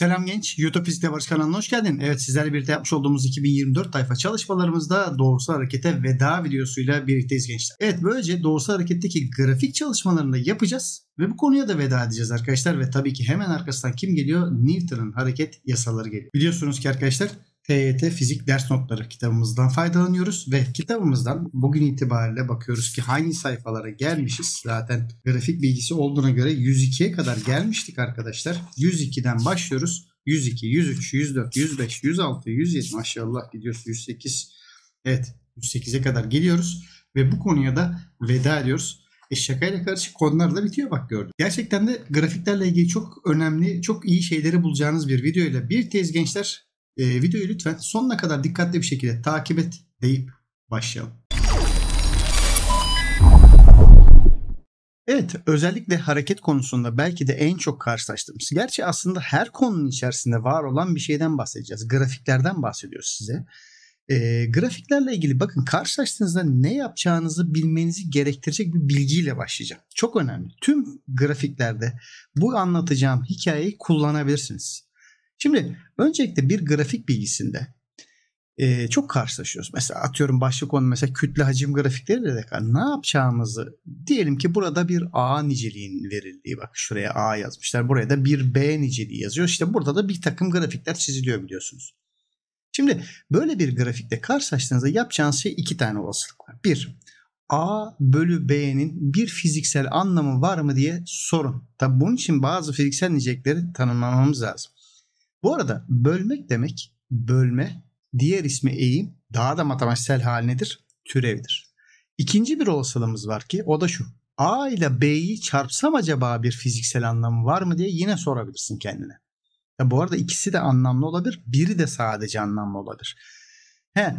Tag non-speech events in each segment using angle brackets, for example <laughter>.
Selam genç, YouTube Fizikte Barış kanalına hoş geldin. Evet sizlerle birlikte yapmış olduğumuz 2024 tayfa çalışmalarımızda doğrusal harekete veda videosuyla birlikteyiz gençler. Evet böylece doğrusal hareketteki grafik çalışmalarını da yapacağız ve bu konuya da veda edeceğiz arkadaşlar. Ve tabii ki hemen arkasından kim geliyor? Newton'un hareket yasaları geliyor. Biliyorsunuz ki arkadaşlar TYT Fizik Ders Notları kitabımızdan faydalanıyoruz ve kitabımızdan bugün itibariyle bakıyoruz ki hangi sayfalara gelmişiz. Zaten grafik bilgisi olduğuna göre 102'ye kadar gelmiştik arkadaşlar. 102'den başlıyoruz. 102, 103, 104, 105, 106, 107 maşallah gidiyoruz 108. Evet 108'e kadar geliyoruz ve bu konuya da veda ediyoruz. E şakayla karışık konular da bitiyor bak gördüm. Gerçekten de grafiklerle ilgili çok önemli, çok iyi şeyleri bulacağınız bir videoyla bir tez gençler e, videoyu lütfen sonuna kadar dikkatli bir şekilde takip et deyip başlayalım. Evet, özellikle hareket konusunda belki de en çok karşılaştığımız. Gerçi aslında her konunun içerisinde var olan bir şeyden bahsedeceğiz. Grafiklerden bahsediyoruz size. E, grafiklerle ilgili bakın karşılaştığınızda ne yapacağınızı bilmenizi gerektirecek bir bilgiyle başlayacağım. Çok önemli. Tüm grafiklerde bu anlatacağım hikayeyi kullanabilirsiniz. Şimdi öncelikle bir grafik bilgisinde e, çok karşılaşıyoruz. Mesela atıyorum başlık onu mesela kütle hacim grafikleri de ne yapacağımızı diyelim ki burada bir A niteliğinin verildiği bak şuraya A yazmışlar buraya da bir B niceliği yazıyor. İşte burada da bir takım grafikler çiziliyor biliyorsunuz. Şimdi böyle bir grafikte karşılaştığınızda yapacağınız şey iki tane olasılık var. Bir, A bölü B'nin bir fiziksel anlamı var mı diye sorun. Tabi bunun için bazı fiziksel nicelikleri tanımlamamız lazım. Bu arada bölmek demek bölme diğer ismi eğim daha da matematiksel halinedir türevdir. İkinci bir olasılığımız var ki o da şu. A ile B'yi çarpsam acaba bir fiziksel anlamı var mı diye yine sorabilirsin kendine. Ya bu arada ikisi de anlamlı olabilir. Biri de sadece anlamlı olabilir. He,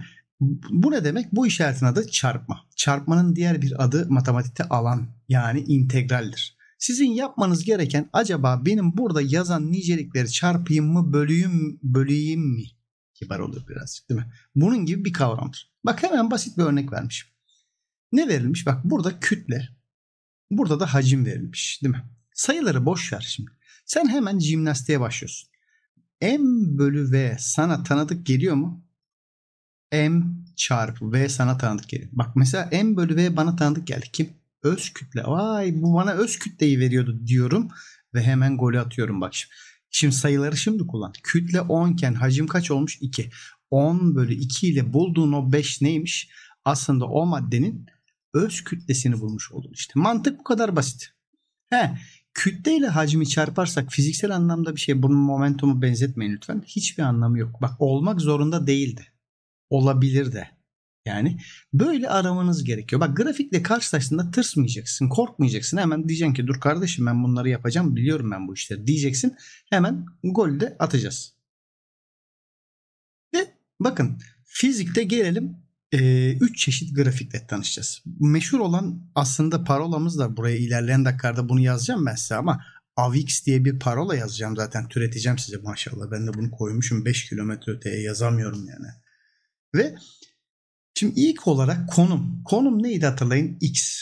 bu ne demek? Bu işaretin adı çarpma. Çarpmanın diğer bir adı matematikte alan yani integraldir. Sizin yapmanız gereken acaba benim burada yazan nicelikleri çarpayım mı bölüyüm böleyim mi? Kibar olur birazcık değil mi? Bunun gibi bir kavramdır. Bak hemen basit bir örnek vermişim. Ne verilmiş? Bak burada kütle. Burada da hacim verilmiş değil mi? Sayıları boş ver şimdi. Sen hemen jimnastiğe başlıyorsun. M bölü V sana tanıdık geliyor mu? M çarpı V sana tanıdık geliyor. Bak mesela M bölü V bana tanıdık geldi. Kim? öz kütle. Vay bu bana öz kütleyi veriyordu diyorum ve hemen golü atıyorum bak şimdi. Şimdi sayıları şimdi kullan. Kütle 10 iken hacim kaç olmuş? 2. 10 bölü 2 ile bulduğun o 5 neymiş? Aslında o maddenin öz kütlesini bulmuş oldun işte. Mantık bu kadar basit. He, kütle ile hacmi çarparsak fiziksel anlamda bir şey bunun momentumu benzetmeyin lütfen. Hiçbir anlamı yok. Bak olmak zorunda değildi. Olabilir de. Yani böyle aramanız gerekiyor. Bak grafikle karşılaştığında tırsmayacaksın, korkmayacaksın. Hemen diyeceksin ki dur kardeşim ben bunları yapacağım, biliyorum ben bu işleri diyeceksin. Hemen gol de atacağız. Ve bakın fizikte gelelim 3 e, üç çeşit grafikle tanışacağız. Meşhur olan aslında parolamız da buraya ilerleyen dakikada bunu yazacağım ben size ama Avix diye bir parola yazacağım zaten türeteceğim size maşallah. Ben de bunu koymuşum 5 kilometre öteye yazamıyorum yani. Ve Şimdi ilk olarak konum. Konum neydi hatırlayın? X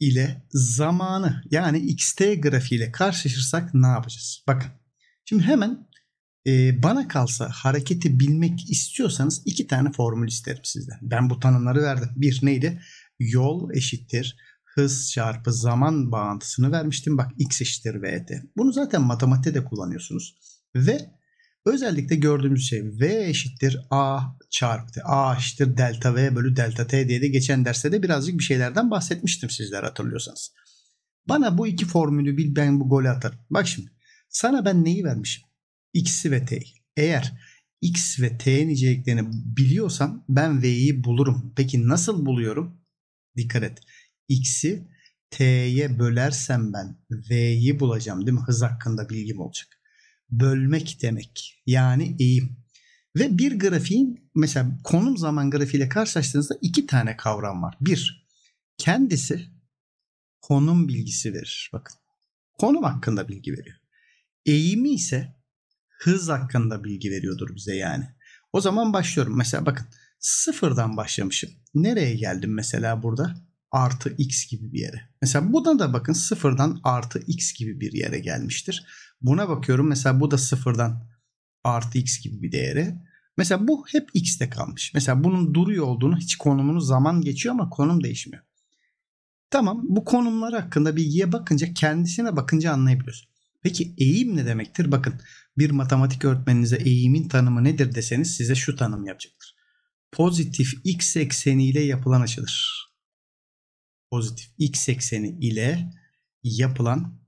ile zamanı yani xt ile karşılaşırsak ne yapacağız? Bakın şimdi hemen e, bana kalsa hareketi bilmek istiyorsanız iki tane formül isterim sizden. Ben bu tanımları verdim. Bir neydi? Yol eşittir hız çarpı zaman bağıntısını vermiştim. Bak x eşittir vt. Bunu zaten matematikte de kullanıyorsunuz. Ve Özellikle gördüğümüz şey V eşittir A çarpı A eşittir delta V bölü delta T diye de geçen derste de birazcık bir şeylerden bahsetmiştim sizler hatırlıyorsanız. Bana bu iki formülü bil ben bu golü atarım. Bak şimdi sana ben neyi vermişim? X'i ve T'yi. Eğer X ve t niceliklerini biliyorsam ben V'yi bulurum. Peki nasıl buluyorum? Dikkat et. X'i T'ye bölersem ben V'yi bulacağım değil mi? Hız hakkında bilgim olacak bölmek demek. Yani eğim. Ve bir grafiğin mesela konum zaman grafiğiyle karşılaştığınızda iki tane kavram var. Bir, kendisi konum bilgisi verir. Bakın konum hakkında bilgi veriyor. Eğimi ise hız hakkında bilgi veriyordur bize yani. O zaman başlıyorum. Mesela bakın sıfırdan başlamışım. Nereye geldim mesela burada? artı x gibi bir yere. Mesela buna da bakın sıfırdan artı x gibi bir yere gelmiştir. Buna bakıyorum mesela bu da sıfırdan artı x gibi bir değere. Mesela bu hep x'te kalmış. Mesela bunun duruyor olduğunu hiç konumunu zaman geçiyor ama konum değişmiyor. Tamam bu konumlar hakkında bilgiye bakınca kendisine bakınca anlayabiliyoruz. Peki eğim ne demektir? Bakın bir matematik öğretmeninize eğimin tanımı nedir deseniz size şu tanım yapacaktır. Pozitif x ekseniyle yapılan açıdır pozitif x ekseni ile yapılan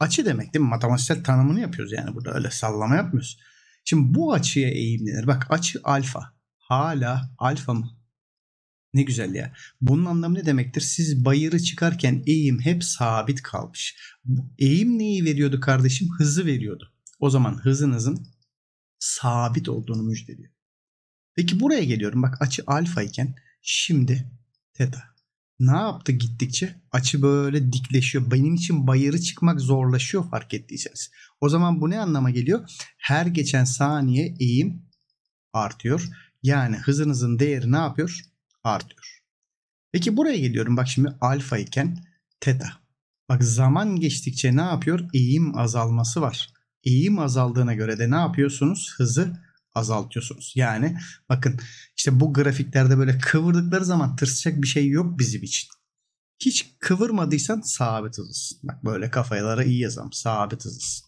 açı demek değil mi? Matematiksel tanımını yapıyoruz yani burada öyle sallama yapmıyoruz. Şimdi bu açıya eğim denir. Bak açı alfa. Hala alfa mı? Ne güzel ya. Bunun anlamı ne demektir? Siz bayırı çıkarken eğim hep sabit kalmış. Eğim neyi veriyordu kardeşim? Hızı veriyordu. O zaman hızınızın sabit olduğunu müjdeliyor. Peki buraya geliyorum. Bak açı alfa iken şimdi teta ne yaptı gittikçe? Açı böyle dikleşiyor. Benim için bayırı çıkmak zorlaşıyor fark ettiyseniz. O zaman bu ne anlama geliyor? Her geçen saniye eğim artıyor. Yani hızınızın değeri ne yapıyor? Artıyor. Peki buraya geliyorum. Bak şimdi alfa iken teta. Bak zaman geçtikçe ne yapıyor? Eğim azalması var. Eğim azaldığına göre de ne yapıyorsunuz? Hızı azaltıyorsunuz. Yani bakın işte bu grafiklerde böyle kıvırdıkları zaman tırsacak bir şey yok bizim için. Hiç kıvırmadıysan sabit hızlısın. Bak böyle kafayalara iyi yazalım. Sabit hızlısın.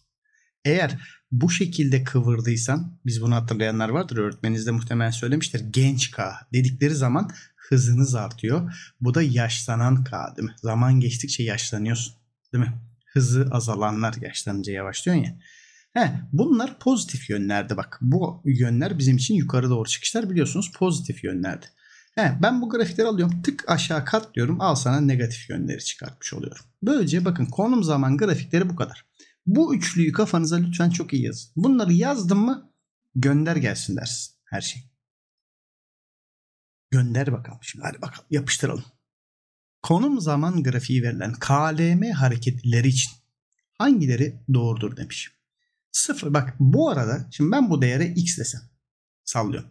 Eğer bu şekilde kıvırdıysan biz bunu hatırlayanlar vardır öğretmeniniz de muhtemelen söylemiştir. Genç K dedikleri zaman hızınız artıyor. Bu da yaşlanan K değil mi? Zaman geçtikçe yaşlanıyorsun değil mi? Hızı azalanlar yaşlanınca yavaşlıyorsun ya. Heh, bunlar pozitif yönlerdi bak. Bu yönler bizim için yukarı doğru çıkışlar biliyorsunuz pozitif yönlerdi. He, ben bu grafikleri alıyorum tık aşağı kat diyorum al sana negatif yönleri çıkartmış oluyorum. Böylece bakın konum zaman grafikleri bu kadar. Bu üçlüyü kafanıza lütfen çok iyi yazın. Bunları yazdın mı gönder gelsin dersin her şey. Gönder bakalım şimdi hadi bakalım yapıştıralım. Konum zaman grafiği verilen KLM hareketleri için hangileri doğrudur demişim. Sıfır. Bak bu arada şimdi ben bu değere x desem sallıyorum.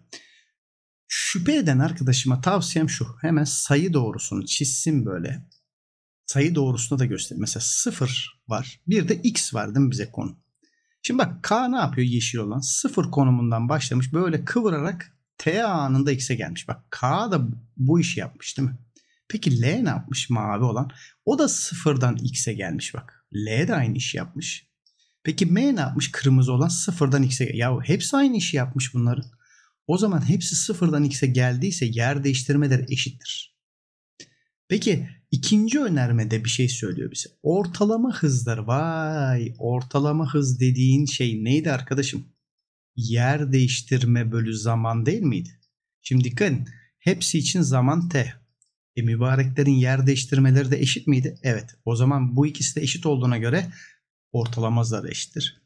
Şüphe eden arkadaşıma tavsiyem şu. Hemen sayı doğrusunu çizsin böyle. Sayı doğrusunu da göster. Mesela sıfır var. Bir de x var değil mi bize konu? Şimdi bak K ne yapıyor yeşil olan? Sıfır konumundan başlamış böyle kıvırarak T anında X'e gelmiş. Bak K da bu işi yapmış değil mi? Peki L ne yapmış mavi olan? O da sıfırdan X'e gelmiş bak. L de aynı işi yapmış. Peki M ne yapmış kırmızı olan sıfırdan X'e? Ya hepsi aynı işi yapmış bunların. O zaman hepsi sıfırdan X'e geldiyse yer değiştirmeleri eşittir. Peki ikinci önermede bir şey söylüyor bize. Ortalama hızları vay ortalama hız dediğin şey neydi arkadaşım? Yer değiştirme bölü zaman değil miydi? Şimdi dikkat edin. Hepsi için zaman t. E mübareklerin yer değiştirmeleri de eşit miydi? Evet. O zaman bu ikisi de eşit olduğuna göre ortalama zarı eşittir.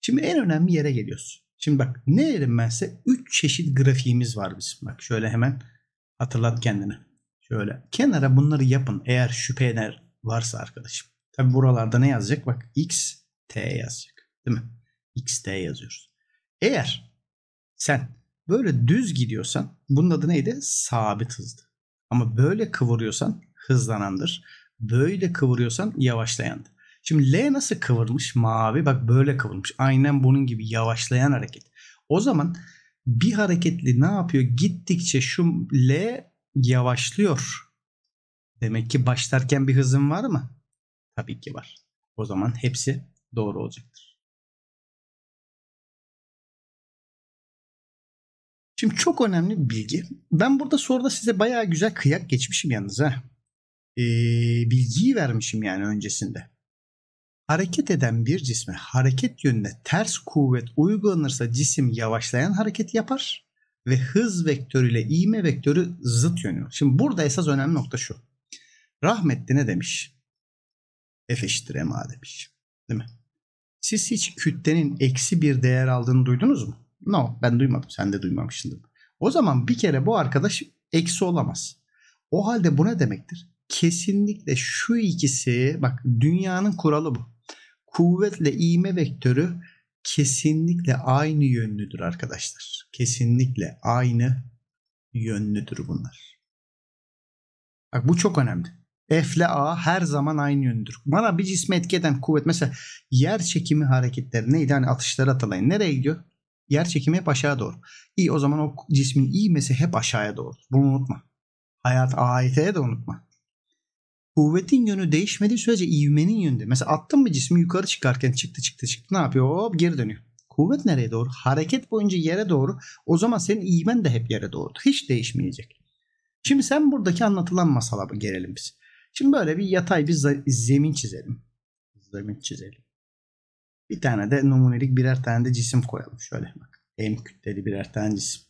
Şimdi en önemli yere geliyoruz. Şimdi bak ne dedim ben size? 3 çeşit grafiğimiz var bizim. Bak şöyle hemen hatırlat kendini. Şöyle kenara bunları yapın eğer şüpheler varsa arkadaşım. Tabi buralarda ne yazacak? Bak x, t yazacak. Değil mi? x, t yazıyoruz. Eğer sen böyle düz gidiyorsan bunun adı neydi? Sabit hızdı. Ama böyle kıvırıyorsan hızlanandır. Böyle kıvırıyorsan yavaşlayandı. Şimdi L nasıl kıvırmış mavi? Bak böyle kıvırmış. Aynen bunun gibi yavaşlayan hareket. O zaman bir hareketli ne yapıyor? Gittikçe şu L yavaşlıyor. Demek ki başlarken bir hızım var mı? Tabii ki var. O zaman hepsi doğru olacaktır. Şimdi çok önemli bir bilgi. Ben burada soruda size bayağı güzel kıyak geçmişim yalnız ha. Ee, bilgiyi vermişim yani öncesinde. Hareket eden bir cisme hareket yönüne ters kuvvet uygulanırsa cisim yavaşlayan hareket yapar ve hız vektörü ile iğme vektörü zıt yönü. Şimdi burada esas önemli nokta şu. Rahmetli ne demiş? F eşittir MA demiş. Değil mi? Siz hiç kütlenin eksi bir değer aldığını duydunuz mu? No ben duymadım. Sen de duymamışsındır. O zaman bir kere bu arkadaş eksi olamaz. O halde bu ne demektir? Kesinlikle şu ikisi bak dünyanın kuralı bu kuvvetle iğme vektörü kesinlikle aynı yönlüdür arkadaşlar. Kesinlikle aynı yönlüdür bunlar. Bak bu çok önemli. F ile A her zaman aynı yönlüdür. Bana bir cisme etki kuvvet mesela yer çekimi hareketleri neydi? Hani atışları atılayın. Nereye gidiyor? Yer çekimi hep aşağı doğru. İyi o zaman o cismin iğmesi hep aşağıya doğru. Bunu unutma. Hayat AYT'ye de unutma kuvvetin yönü değişmediği sürece ivmenin yönünde. Mesela attın mı cismi yukarı çıkarken çıktı çıktı çıktı ne yapıyor? Hop geri dönüyor. Kuvvet nereye doğru? Hareket boyunca yere doğru. O zaman senin ivmen de hep yere doğru. Hiç değişmeyecek. Şimdi sen buradaki anlatılan masala gelelim biz. Şimdi böyle bir yatay bir zemin çizelim. Zemin çizelim. Bir tane de numunelik birer tane de cisim koyalım. Şöyle bak. M kütleli birer tane cisim.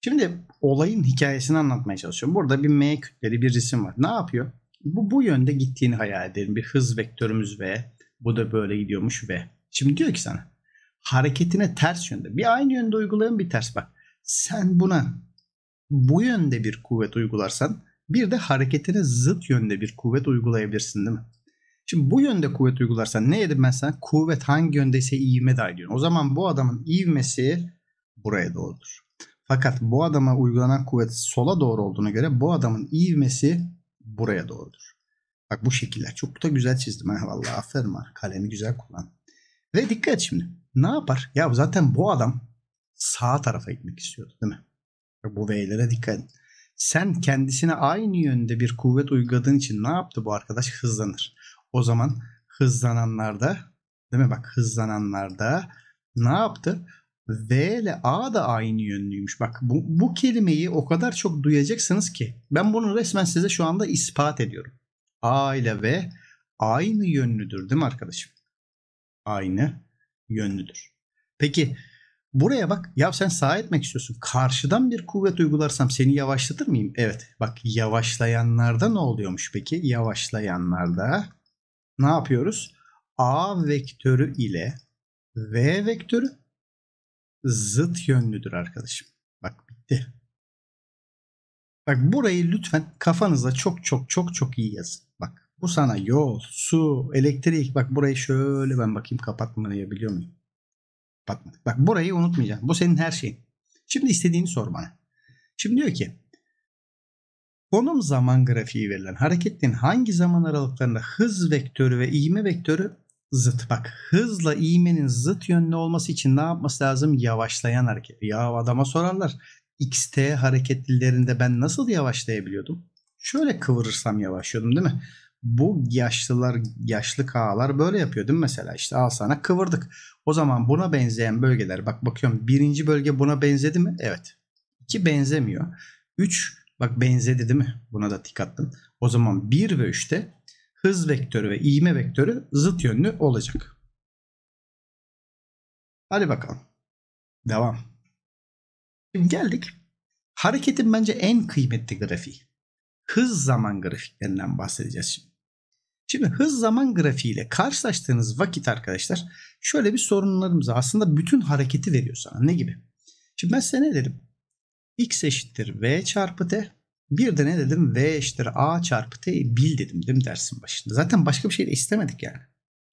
Şimdi olayın hikayesini anlatmaya çalışıyorum. Burada bir M kütleli bir cisim var. Ne yapıyor? Bu, bu yönde gittiğini hayal edelim. Bir hız vektörümüz V. Bu da böyle gidiyormuş V. Şimdi diyor ki sana hareketine ters yönde. Bir aynı yönde uygulayın bir ters bak. Sen buna bu yönde bir kuvvet uygularsan bir de hareketine zıt yönde bir kuvvet uygulayabilirsin değil mi? Şimdi bu yönde kuvvet uygularsan ne dedim ben sana? Kuvvet hangi yöndeyse ivme dahil diyorum. O zaman bu adamın ivmesi buraya doğrudur. Fakat bu adama uygulanan kuvvet sola doğru olduğuna göre bu adamın ivmesi buraya doğrudur. Bak bu şekiller çok da güzel çizdim ha vallahi aferin var. Kalemi güzel kullan. Ve dikkat şimdi. Ne yapar? Ya zaten bu adam sağ tarafa gitmek istiyordu değil mi? Bu V'lere dikkat edin. Sen kendisine aynı yönde bir kuvvet uyguladığın için ne yaptı bu arkadaş? Hızlanır. O zaman hızlananlarda değil mi? Bak hızlananlarda ne yaptı? V ile A da aynı yönlüymüş. Bak bu, bu kelimeyi o kadar çok duyacaksınız ki. Ben bunu resmen size şu anda ispat ediyorum. A ile V aynı yönlüdür değil mi arkadaşım? Aynı yönlüdür. Peki buraya bak ya sen sağa etmek istiyorsun. Karşıdan bir kuvvet uygularsam seni yavaşlatır mıyım? Evet bak yavaşlayanlarda ne oluyormuş peki? Yavaşlayanlarda ne yapıyoruz? A vektörü ile V vektörü zıt yönlüdür arkadaşım. Bak bitti. Bak burayı lütfen kafanıza çok çok çok çok iyi yazın. Bak bu sana yol, su, elektrik. Bak burayı şöyle ben bakayım kapatmayı biliyor muyum? Kapatmadık. Bak burayı unutmayacağım. Bu senin her şeyin. Şimdi istediğini sor bana. Şimdi diyor ki konum zaman grafiği verilen hareketlerin hangi zaman aralıklarında hız vektörü ve ivme vektörü zıt. Bak hızla iğmenin zıt yönlü olması için ne yapması lazım? Yavaşlayan hareket. Ya adama sorarlar. XT hareketlilerinde ben nasıl yavaşlayabiliyordum? Şöyle kıvırırsam yavaşlıyordum değil mi? Bu yaşlılar, yaşlı kağalar böyle yapıyor değil mi mesela? İşte al sana kıvırdık. O zaman buna benzeyen bölgeler bak bakıyorum birinci bölge buna benzedi mi? Evet. İki benzemiyor. Üç bak benzedi değil mi? Buna da tık attın. O zaman bir ve üçte hız vektörü ve iğme vektörü zıt yönlü olacak. Hadi bakalım. Devam. Şimdi geldik. Hareketin bence en kıymetli grafiği. Hız zaman grafiklerinden bahsedeceğiz şimdi. Şimdi hız zaman grafiği ile karşılaştığınız vakit arkadaşlar şöyle bir sorunlarımız var. Aslında bütün hareketi veriyor sana. Ne gibi? Şimdi ben size ne derim? x eşittir v çarpı t bir de ne dedim? V eşittir A çarpı T bil dedim değil mi dersin başında? Zaten başka bir şey de istemedik yani.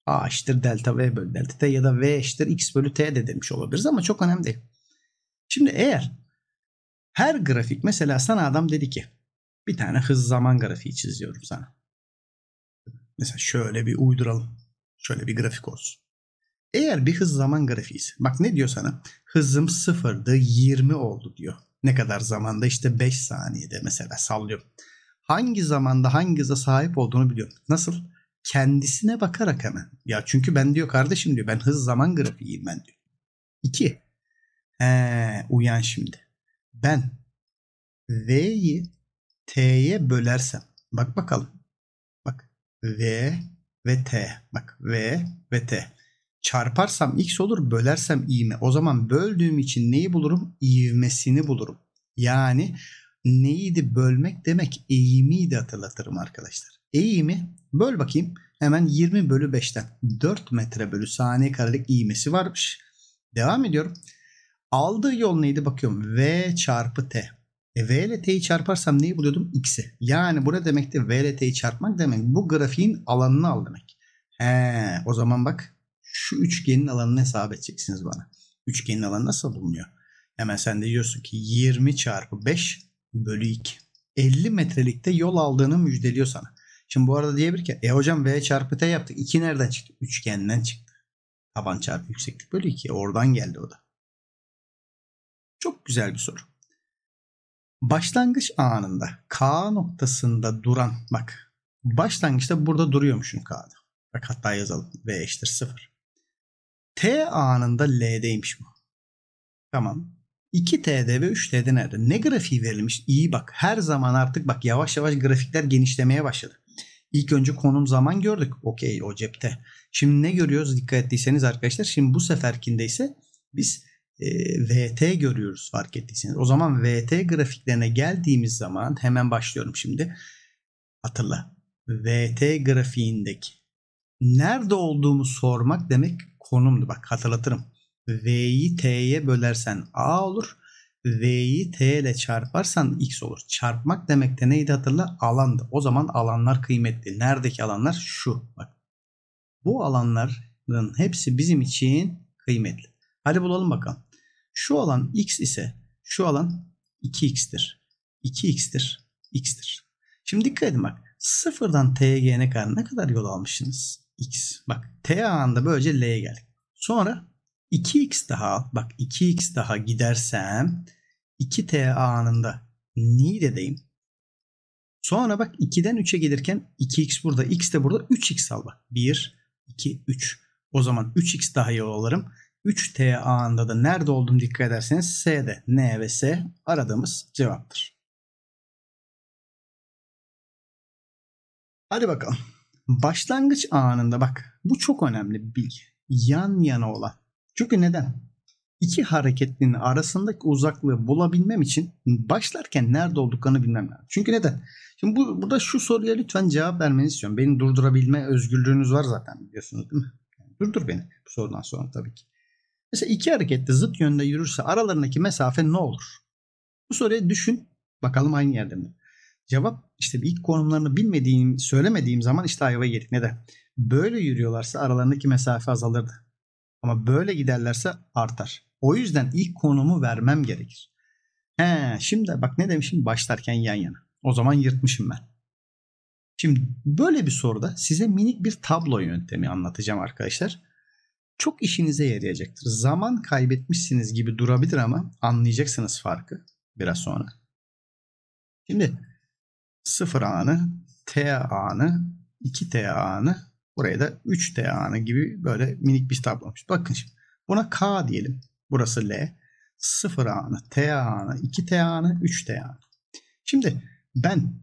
A eşittir delta V bölü delta T ya da V eşittir X bölü T de demiş olabiliriz ama çok önemli değil. Şimdi eğer her grafik mesela sana adam dedi ki bir tane hız zaman grafiği çiziyorum sana. Mesela şöyle bir uyduralım. Şöyle bir grafik olsun. Eğer bir hız zaman grafiği ise bak ne diyor sana? Hızım sıfırdı 20 oldu diyor. Ne kadar zamanda? işte 5 saniyede mesela sallıyorum. Hangi zamanda hangi hangimize sahip olduğunu biliyorum. Nasıl? Kendisine bakarak hemen. Ya çünkü ben diyor kardeşim diyor ben hız zaman grafiğiyim ben diyor. 2. uyan şimdi. Ben V'yi T'ye bölersem. Bak bakalım. Bak. V ve T. Bak V ve T. Çarparsam x olur bölersem ivme. O zaman böldüğüm için neyi bulurum? İvmesini bulurum. Yani neydi bölmek demek eğimiydi hatırlatırım arkadaşlar. Eğimi böl bakayım hemen 20 bölü 5'ten 4 metre bölü saniye karelik iğmesi varmış. Devam ediyorum. Aldığı yol neydi bakıyorum. V çarpı T. E, v ile T'yi çarparsam neyi buluyordum? X'i. Yani bu ne demekti? V ile T'yi çarpmak demek. Bu grafiğin alanını al demek. He, o zaman bak şu üçgenin alanını hesap edeceksiniz bana. Üçgenin alanı nasıl bulunuyor? Hemen sen de diyorsun ki 20 çarpı 5 bölü 2. 50 metrelikte yol aldığını müjdeliyor sana. Şimdi bu arada diyebilir ki e hocam V çarpı T yaptık. 2 nereden çıktı? Üçgenden çıktı. Taban çarpı yükseklik bölü 2. E oradan geldi o da. Çok güzel bir soru. Başlangıç anında K noktasında duran bak başlangıçta burada duruyormuşum K'da. Bak hatta yazalım. V eşittir 0. T anında L'deymiş bu. Tamam. 2T'de ve 3T'de nerede? Ne grafiği verilmiş? İyi bak. Her zaman artık bak yavaş yavaş grafikler genişlemeye başladı. İlk önce konum zaman gördük. Okey o cepte. Şimdi ne görüyoruz dikkat ettiyseniz arkadaşlar. Şimdi bu seferkinde ise biz e, VT görüyoruz fark ettiyseniz. O zaman VT grafiklerine geldiğimiz zaman hemen başlıyorum şimdi. Hatırla. VT grafiğindeki nerede olduğumu sormak demek konumdu bak hatırlatırım. V'yi T'ye bölersen A olur. V'yi T ile çarparsan X olur. Çarpmak demek de neydi hatırla? Alandı. O zaman alanlar kıymetli. Neredeki alanlar? Şu. Bak. Bu alanların hepsi bizim için kıymetli. Hadi bulalım bakalım. Şu alan X ise şu alan 2X'tir. 2X'tir. X'tir. Şimdi dikkat edin bak. Sıfırdan T'ye gelene kadar ne kadar yol almışsınız? x. Bak t anında böylece l'ye geldik. Sonra 2x daha bak 2x daha gidersem 2t anında nide'deyim. Sonra bak 2'den 3'e gelirken 2x burada x de burada 3x al bak. 1, 2, 3. O zaman 3x daha yol alırım. 3t anında da nerede oldum dikkat ederseniz s'de n ve s aradığımız cevaptır. Hadi bakalım. Başlangıç anında bak bu çok önemli bir bilgi. Yan yana olan. Çünkü neden? İki hareketlinin arasındaki uzaklığı bulabilmem için başlarken nerede olduklarını bilmem lazım. Çünkü neden? Şimdi bu, burada şu soruya lütfen cevap vermenizi istiyorum. Beni durdurabilme özgürlüğünüz var zaten biliyorsunuz değil mi? Yani durdur beni bu sorudan sonra tabii ki. Mesela iki harekette zıt yönde yürürse aralarındaki mesafe ne olur? Bu soruyu düşün. Bakalım aynı yerde mi? Cevap işte ilk konumlarını bilmediğim, söylemediğim zaman işte ayva yedik. Neden? Böyle yürüyorlarsa aralarındaki mesafe azalırdı. Ama böyle giderlerse artar. O yüzden ilk konumu vermem gerekir. He, şimdi bak ne demişim başlarken yan yana. O zaman yırtmışım ben. Şimdi böyle bir soruda size minik bir tablo yöntemi anlatacağım arkadaşlar. Çok işinize yarayacaktır. Zaman kaybetmişsiniz gibi durabilir ama anlayacaksınız farkı biraz sonra. Şimdi 0 anı, T anı, 2T anı, buraya da 3T anı gibi böyle minik bir tablomuş. Bakın şimdi buna K diyelim. Burası L. 0 anı, T anı, 2T anı, 3T anı. Şimdi ben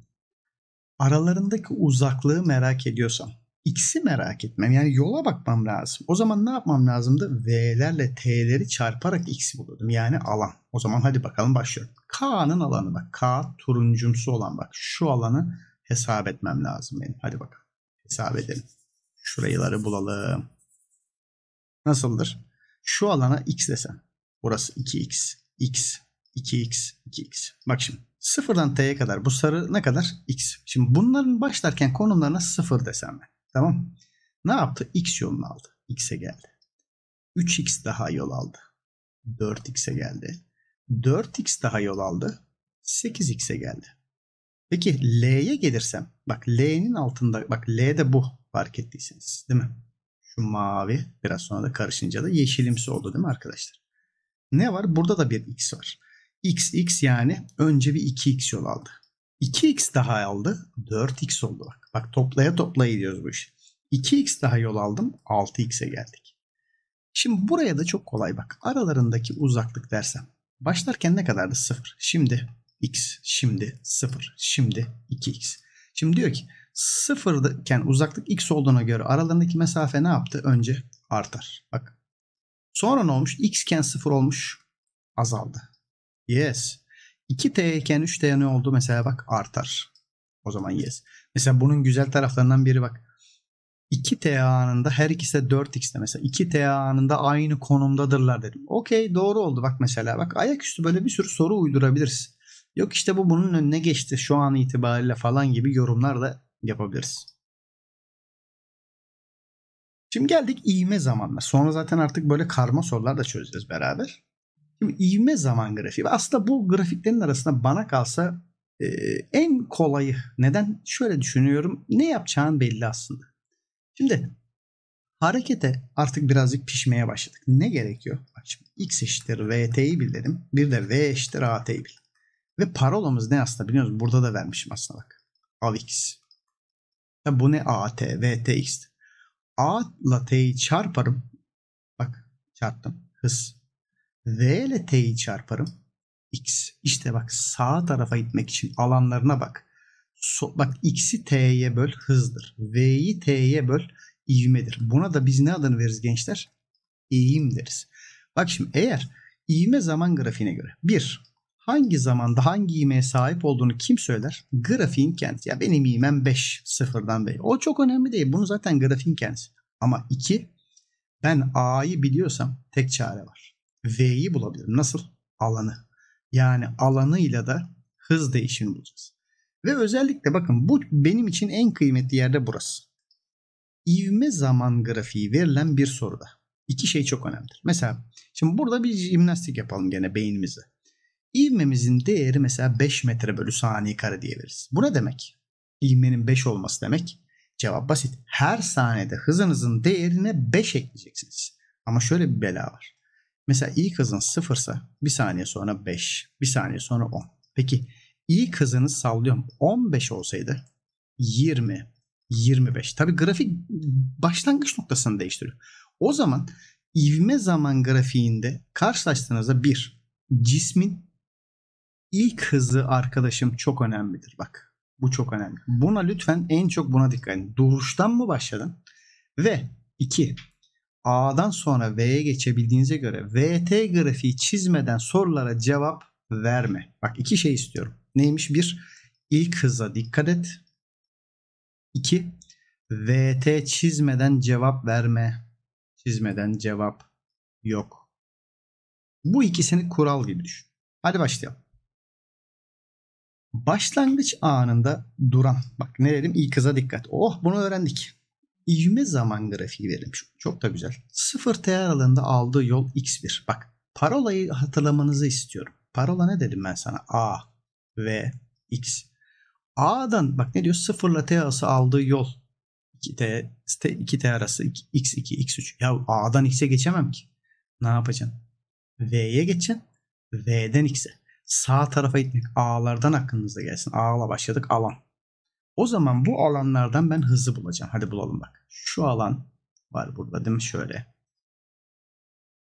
aralarındaki uzaklığı merak ediyorsam X'i merak etmem. Yani yola bakmam lazım. O zaman ne yapmam lazımdı? V'lerle T'leri çarparak X'i buluyordum. Yani alan. O zaman hadi bakalım başlıyorum. K'nın alanı bak. K turuncumsu olan bak. Şu alanı hesap etmem lazım benim. Hadi bakalım. Hesap edelim. Şurayıları bulalım. Nasıldır? Şu alana X desem. Burası 2X. X. 2X. 2X. Bak şimdi. Sıfırdan T'ye kadar bu sarı ne kadar? X. Şimdi bunların başlarken konumlarına sıfır desem ben. Tamam. Ne yaptı? X yolunu aldı. X'e geldi. 3x daha yol aldı. 4x'e geldi. 4x daha yol aldı. 8x'e geldi. Peki L'ye gelirsem bak L'nin altında bak L'de bu fark ettiyseniz değil mi? Şu mavi biraz sonra da karışınca da yeşilimsi oldu değil mi arkadaşlar? Ne var? Burada da bir x var. x x yani önce bir 2x yol aldı. 2x daha aldı. 4x oldu bak. Bak toplaya toplaya gidiyoruz bu iş. 2x daha yol aldım 6x'e geldik. Şimdi buraya da çok kolay bak. Aralarındaki uzaklık dersem. Başlarken ne kadardı? 0. Şimdi x, şimdi 0, şimdi 2x. Şimdi diyor ki sıfırken uzaklık x olduğuna göre aralarındaki mesafe ne yaptı? Önce artar. Bak. Sonra ne olmuş? x iken 0 olmuş. Azaldı. Yes. 2t iken 3t ne oldu? Mesela bak artar. O zaman yes. Mesela bunun güzel taraflarından biri bak. 2 TA anında her ikisi de 4X'te mesela. 2 TA anında aynı konumdadırlar dedim. Okey doğru oldu bak mesela. Bak ayaküstü böyle bir sürü soru uydurabiliriz. Yok işte bu bunun önüne geçti şu an itibariyle falan gibi yorumlar da yapabiliriz. Şimdi geldik ivme zamanla. Sonra zaten artık böyle karma sorular da çözeceğiz beraber. Şimdi ivme zaman grafiği. Aslında bu grafiklerin arasında bana kalsa ee, en kolayı neden şöyle düşünüyorum ne yapacağın belli aslında. Şimdi harekete artık birazcık pişmeye başladık. Ne gerekiyor? Bak şimdi x eşittir vt'yi bilelim. Bir de v eşittir at'yi bilelim. Ve parolamız ne aslında biliyor musunuz? Burada da vermişim aslında bak. avx. Ya bu ne at, vtx. a ile t'yi çarparım. Bak çarptım. Hız. v ile t'yi çarparım x. İşte bak sağ tarafa gitmek için alanlarına bak. So, bak x'i t'ye böl hızdır. V'yi t'ye böl ivmedir. Buna da biz ne adını veririz gençler? Eğim deriz. Bak şimdi eğer ivme zaman grafiğine göre bir hangi zamanda hangi ivmeye sahip olduğunu kim söyler? Grafiğin kendisi. Ya benim ivmem 5 sıfırdan beri. O çok önemli değil. Bunu zaten grafiğin kendisi. Ama 2 ben A'yı biliyorsam tek çare var. V'yi bulabilirim. Nasıl? Alanı yani alanıyla da hız değişimi bulacağız. Ve özellikle bakın bu benim için en kıymetli yerde burası. İvme zaman grafiği verilen bir soruda iki şey çok önemlidir. Mesela şimdi burada bir jimnastik yapalım gene beynimizi. İvmemizin değeri mesela 5 metre bölü saniye kare diye veririz. Bu ne demek? İvmenin 5 olması demek. Cevap basit. Her saniyede hızınızın değerine 5 ekleyeceksiniz. Ama şöyle bir bela var. Mesela i kızın sıfırsa bir saniye sonra 5, bir saniye sonra 10. Peki i kızını sallıyorum 15 olsaydı 20, 25. Tabi grafik başlangıç noktasını değiştiriyor. O zaman ivme zaman grafiğinde karşılaştığınızda bir cismin ilk hızı arkadaşım çok önemlidir. Bak bu çok önemli. Buna lütfen en çok buna dikkat edin. Duruştan mı başladın? Ve iki A'dan sonra V'ye geçebildiğinize göre VT grafiği çizmeden sorulara cevap verme. Bak iki şey istiyorum. Neymiş? Bir, ilk hıza dikkat et. İki, VT çizmeden cevap verme. Çizmeden cevap yok. Bu ikisini kural gibi düşün. Hadi başlayalım. Başlangıç anında duran. Bak ne dedim? İlk hıza dikkat. Oh bunu öğrendik ivme zaman grafiği verilmiş. Çok da güzel. 0 t aralığında aldığı yol x1. Bak parolayı hatırlamanızı istiyorum. Parola ne dedim ben sana? A ve x. A'dan bak ne diyor? 0 ile t arası aldığı yol 2t, 2t arası x2, x3. Ya A'dan x'e geçemem ki. Ne yapacaksın? V'ye geçeceksin. V'den x'e. Sağ tarafa gitmek. A'lardan aklınıza gelsin. A'la başladık alan. O zaman bu alanlardan ben hızı bulacağım. Hadi bulalım bak. Şu alan var burada değil mi? Şöyle.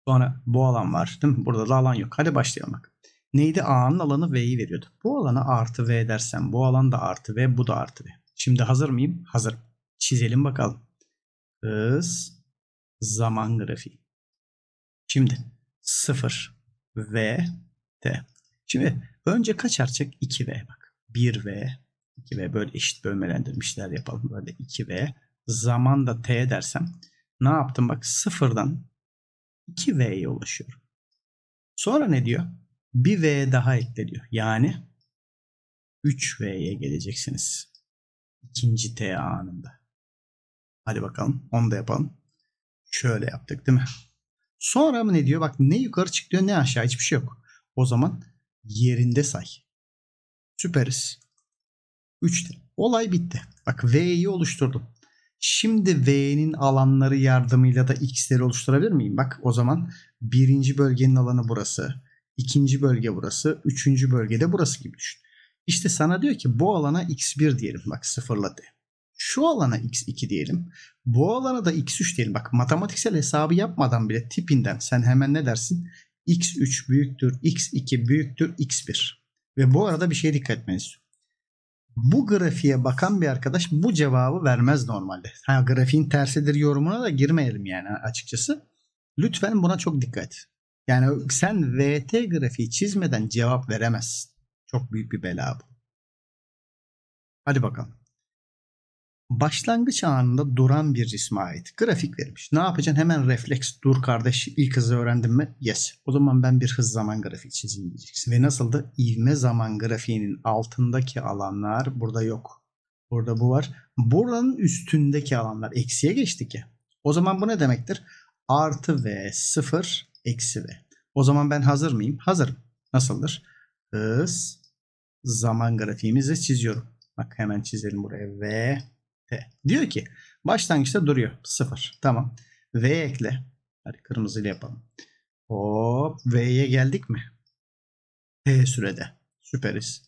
Sonra bu alan var değil mi? Burada da alan yok. Hadi başlayalım bak. Neydi? A'nın alanı V'yi veriyordu. Bu alana artı V dersen bu alan da artı V bu da artı V. Şimdi hazır mıyım? Hazır. Çizelim bakalım. Hız zaman grafiği. Şimdi 0 V T. Şimdi önce kaç artacak? 2V bak. 1V 2V böyle eşit bölmelendirmişler yapalım. Böyle 2V zaman da T dersem ne yaptım? Bak sıfırdan 2V'ye ulaşıyorum. Sonra ne diyor? 1 V daha ekle diyor. Yani 3V'ye geleceksiniz. ikinci T anında. Hadi bakalım onu da yapalım. Şöyle yaptık değil mi? Sonra mı ne diyor? Bak ne yukarı çıkıyor ne aşağı hiçbir şey yok. O zaman yerinde say. Süperiz. 3 lira. Olay bitti. Bak V'yi oluşturdum. Şimdi V'nin alanları yardımıyla da X'leri oluşturabilir miyim? Bak o zaman birinci bölgenin alanı burası. ikinci bölge burası. Üçüncü bölgede burası gibi düşün. İşte sana diyor ki bu alana X1 diyelim. Bak sıfırla de. Şu alana X2 diyelim. Bu alana da X3 diyelim. Bak matematiksel hesabı yapmadan bile tipinden sen hemen ne dersin? X3 büyüktür, X2 büyüktür, X1. Ve bu arada bir şey dikkat etmeniz bu grafiğe bakan bir arkadaş bu cevabı vermez normalde. Ha, grafiğin tersidir yorumuna da girmeyelim yani açıkçası. Lütfen buna çok dikkat. Yani sen VT grafiği çizmeden cevap veremezsin. Çok büyük bir bela bu. Hadi bakalım başlangıç anında duran bir cisme ait. Grafik verilmiş. Ne yapacaksın? Hemen refleks dur kardeş ilk hızı öğrendim mi? Yes. O zaman ben bir hız zaman grafiği çizeyim diyeceksin. Ve nasıl da ivme zaman grafiğinin altındaki alanlar burada yok. Burada bu var. Buranın üstündeki alanlar eksiye geçti ki. O zaman bu ne demektir? Artı ve sıfır eksi ve. O zaman ben hazır mıyım? Hazırım. Nasıldır? Hız zaman grafiğimizi çiziyorum. Bak hemen çizelim buraya. v. Diyor ki başlangıçta duruyor. sıfır Tamam. V ekle. Hadi kırmızıyla yapalım. Hop V'ye geldik mi? T sürede. Süperiz.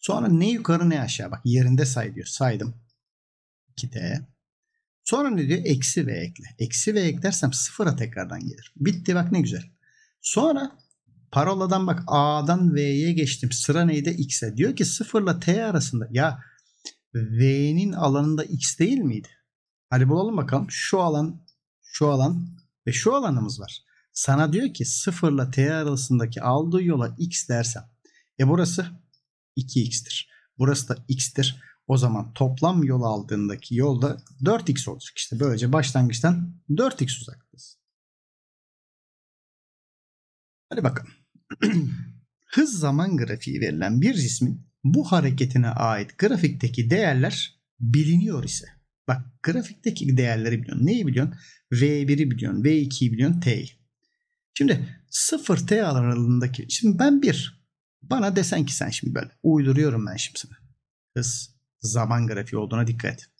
Sonra ne yukarı ne aşağı. Bak yerinde say diyor. Saydım. 2T. Sonra ne diyor? Eksi V ekle. Eksi V eklersem sıfıra tekrardan gelir. Bitti bak ne güzel. Sonra paroladan bak A'dan V'ye geçtim. Sıra neydi? X'e. Diyor ki sıfırla T arasında. Ya V'nin alanında X değil miydi? Hadi bulalım bakalım. Şu alan, şu alan ve şu alanımız var. Sana diyor ki 0 ile T arasındaki aldığı yola X dersen. E burası 2X'tir. Burası da X'tir. O zaman toplam yol aldığındaki yolda 4X olacak. İşte böylece başlangıçtan 4X uzaktasın. Hadi bakalım. <clears throat> Hız zaman grafiği verilen bir cismin bu hareketine ait grafikteki değerler biliniyor ise bak grafikteki değerleri biliyorsun. Neyi biliyorsun? V1'i biliyorsun, V2'yi biliyorsun, T'yi. Şimdi 0 T aralığındaki şimdi ben 1 bana desen ki sen şimdi böyle uyduruyorum ben şimdi sana. Hız zaman grafiği olduğuna dikkat et.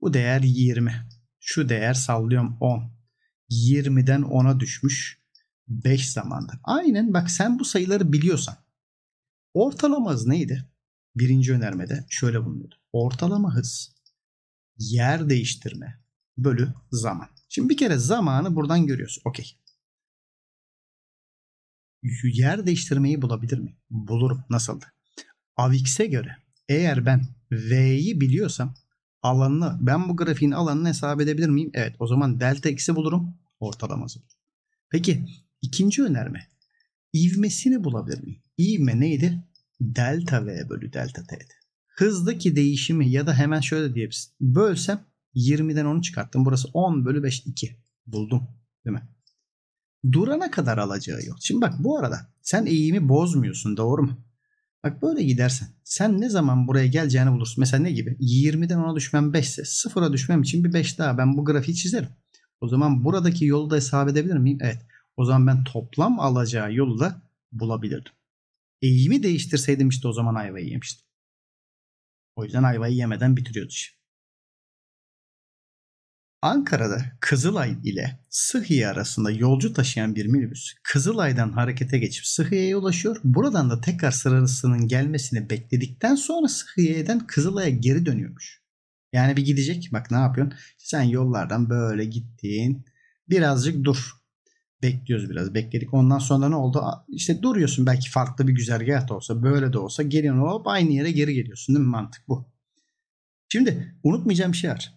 Bu değer 20. Şu değer sallıyorum 10. 20'den 10'a düşmüş 5 zamanda. Aynen bak sen bu sayıları biliyorsan ortalamaz neydi? birinci önermede şöyle bulunuyordu. Ortalama hız yer değiştirme bölü zaman. Şimdi bir kere zamanı buradan görüyoruz. Okey. Yer değiştirmeyi bulabilir mi? Bulurum. Nasıldı? Avix'e göre eğer ben V'yi biliyorsam alanını ben bu grafiğin alanını hesap edebilir miyim? Evet o zaman delta x'i bulurum. Ortalaması. Peki ikinci önerme. İvmesini bulabilir miyim? İvme neydi? delta v bölü delta t'di. Hızdaki değişimi ya da hemen şöyle diyebilirsin. Bölsem 20'den 10'u çıkarttım. Burası 10 bölü 5 2. Buldum. Değil mi? Durana kadar alacağı yok. Şimdi bak bu arada sen eğimi bozmuyorsun doğru mu? Bak böyle gidersen sen ne zaman buraya geleceğini bulursun. Mesela ne gibi? 20'den 10'a düşmem 5 ise 0'a düşmem için bir 5 daha ben bu grafiği çizerim. O zaman buradaki yolu da hesap edebilir miyim? Evet. O zaman ben toplam alacağı yolu da bulabilirdim eğimi değiştirseydim işte o zaman ayvayı yemiştim. O yüzden ayvayı yemeden bitiriyordu şimdi. Ankara'da Kızılay ile Sıhhiye arasında yolcu taşıyan bir minibüs Kızılay'dan harekete geçip Sıhhiye'ye ulaşıyor. Buradan da tekrar sırasının gelmesini bekledikten sonra Sıhhiye'den Kızılay'a geri dönüyormuş. Yani bir gidecek bak ne yapıyorsun? Sen yollardan böyle gittin birazcık dur bekliyoruz biraz. Bekledik. Ondan sonra ne oldu? işte duruyorsun belki farklı bir güzergah da olsa böyle de olsa geliyorsun hop aynı yere geri geliyorsun değil mi? Mantık bu. Şimdi unutmayacağım şey var.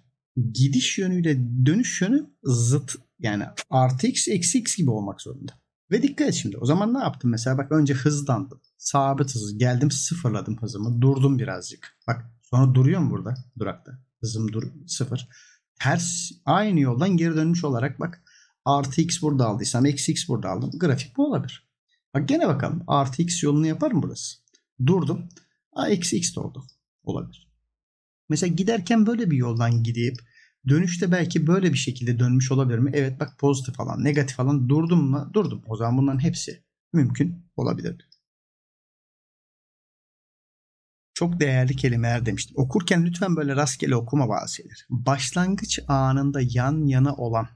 Gidiş yönüyle dönüş yönü zıt yani artı x eksi x gibi olmak zorunda. Ve dikkat et şimdi. O zaman ne yaptım mesela? Bak önce hızlandım. Sabit hız. Geldim sıfırladım hızımı. Durdum birazcık. Bak sonra duruyorum burada durakta. Hızım dur sıfır. Ters aynı yoldan geri dönmüş olarak bak Artı x burada aldıysam eksi x burada aldım. Grafik bu olabilir. Bak gene bakalım. Artı x yolunu yapar mı burası? Durdum. A, eksi x de oldu. Olabilir. Mesela giderken böyle bir yoldan gidip dönüşte belki böyle bir şekilde dönmüş olabilir mi? Evet bak pozitif falan negatif falan durdum mu? Durdum. O zaman bunların hepsi mümkün olabilir. Çok değerli kelimeler demiştim. Okurken lütfen böyle rastgele okuma bazı şeyler. Başlangıç anında yan yana olan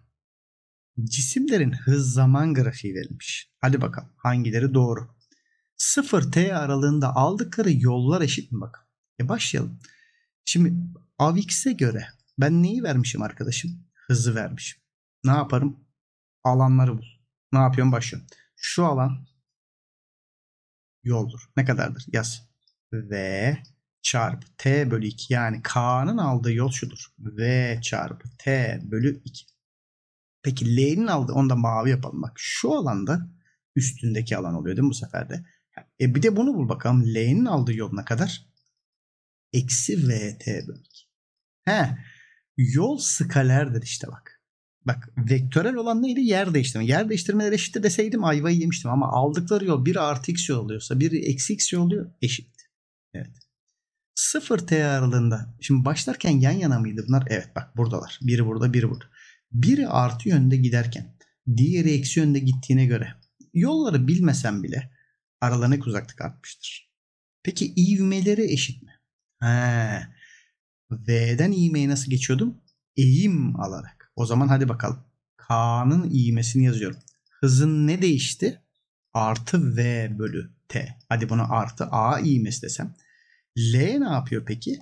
Cisimlerin hız zaman grafiği verilmiş. Hadi bakalım hangileri doğru? 0T aralığında aldıkları yollar eşit mi bakalım? E başlayalım. Şimdi AVX'e e'e göre ben neyi vermişim arkadaşım? Hızı vermişim. Ne yaparım? Alanları bul. Ne yapıyorum? Başlıyorum. Şu alan yoldur. Ne kadardır? Yaz. V çarpı T bölü 2 yani K'nın aldığı yol şudur. V çarpı T bölü 2. Peki L'nin aldığı onda mavi yapalım. Bak şu alanda üstündeki alan oluyor değil mi bu sefer de? E bir de bunu bul bakalım. L'nin aldığı yol ne kadar? Eksi VT bölü 2. He. Yol skalerdir işte bak. Bak vektörel olan neydi? Yer değiştirme. Yer değiştirmeler eşittir deseydim ayvayı yemiştim ama aldıkları yol bir artı x yol oluyorsa bir eksi x yol oluyor eşit. Evet. 0 t aralığında. Şimdi başlarken yan yana mıydı bunlar? Evet bak buradalar. Biri burada biri burada. Biri artı yönde giderken diğeri eksi yönde gittiğine göre yolları bilmesen bile aralarındaki uzaklık artmıştır. Peki ivmeleri eşit mi? He. V'den ivmeye nasıl geçiyordum? Eğim alarak. O zaman hadi bakalım. K'nın ivmesini yazıyorum. Hızın ne değişti? Artı V bölü T. Hadi bunu artı A ivmesi desem. L ne yapıyor peki?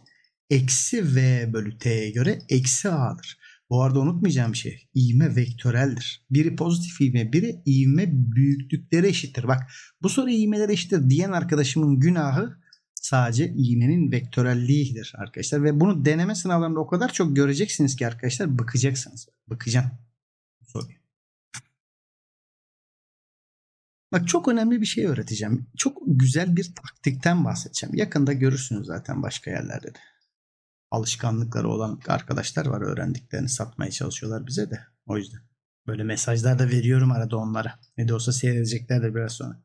Eksi V bölü T'ye göre eksi A'dır. Bu arada unutmayacağım bir şey. İvme vektöreldir. Biri pozitif ivme, biri ivme büyüklükleri eşittir. Bak bu soru ivmeler eşittir diyen arkadaşımın günahı sadece iğnenin vektörelliğidir arkadaşlar. Ve bunu deneme sınavlarında o kadar çok göreceksiniz ki arkadaşlar bıkacaksınız. Bıkacağım. Soruyu. Bak çok önemli bir şey öğreteceğim. Çok güzel bir taktikten bahsedeceğim. Yakında görürsünüz zaten başka yerlerde de alışkanlıkları olan arkadaşlar var. Öğrendiklerini satmaya çalışıyorlar bize de. O yüzden. Böyle mesajlar da veriyorum arada onlara. Ne de olsa seyredecekler de biraz sonra.